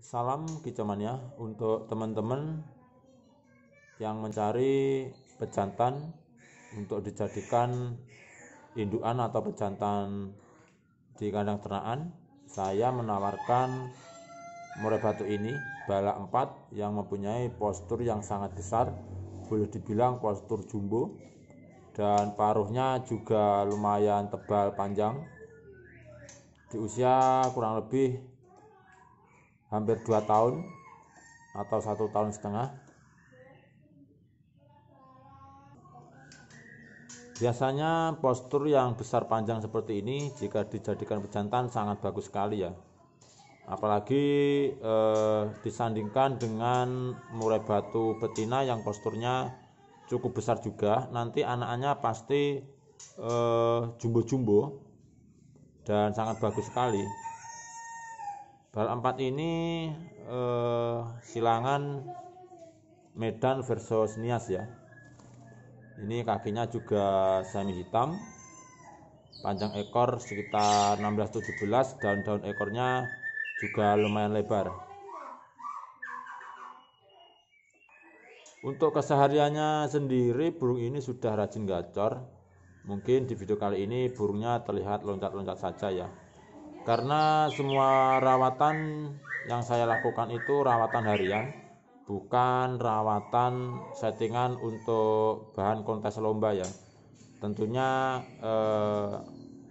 salam kicaman ya untuk teman-teman yang mencari pejantan untuk dijadikan indukan atau pejantan di kandang ternaan saya menawarkan murai batu ini balak 4 yang mempunyai postur yang sangat besar boleh dibilang postur jumbo dan paruhnya juga lumayan tebal panjang di usia kurang lebih hampir 2 tahun atau satu tahun setengah Biasanya postur yang besar panjang seperti ini jika dijadikan pejantan sangat bagus sekali ya. Apalagi eh, disandingkan dengan murai batu betina yang posturnya cukup besar juga, nanti anaknya pasti jumbo eh, jumbo-jumbo dan sangat bagus sekali. Bal 4 ini eh, silangan Medan versus Nias ya. Ini kakinya juga semi hitam. Panjang ekor sekitar 16-17, daun-daun ekornya juga lumayan lebar. Untuk kesehariannya sendiri burung ini sudah rajin gacor. Mungkin di video kali ini burungnya terlihat loncat-loncat saja ya karena semua rawatan yang saya lakukan itu rawatan harian bukan rawatan settingan untuk bahan kontes lomba ya tentunya eh,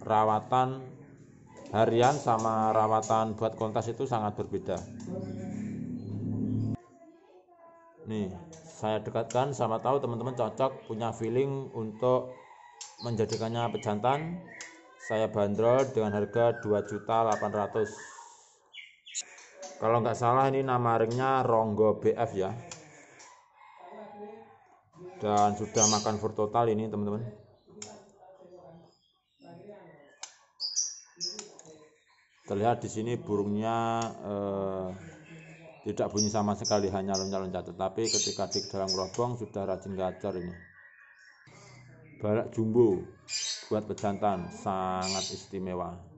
rawatan harian sama rawatan buat kontes itu sangat berbeda nih saya dekatkan sama tahu teman-teman cocok punya feeling untuk menjadikannya pejantan saya bandrol dengan harga 2.800 kalau nggak salah ini nama ringnya Ronggo BF ya dan sudah makan full total ini teman-teman terlihat di sini burungnya eh, tidak bunyi sama sekali hanya loncat-loncat tetapi ketika di dalam gerobong sudah rajin gacor ini barak jumbo buat pejantan sangat istimewa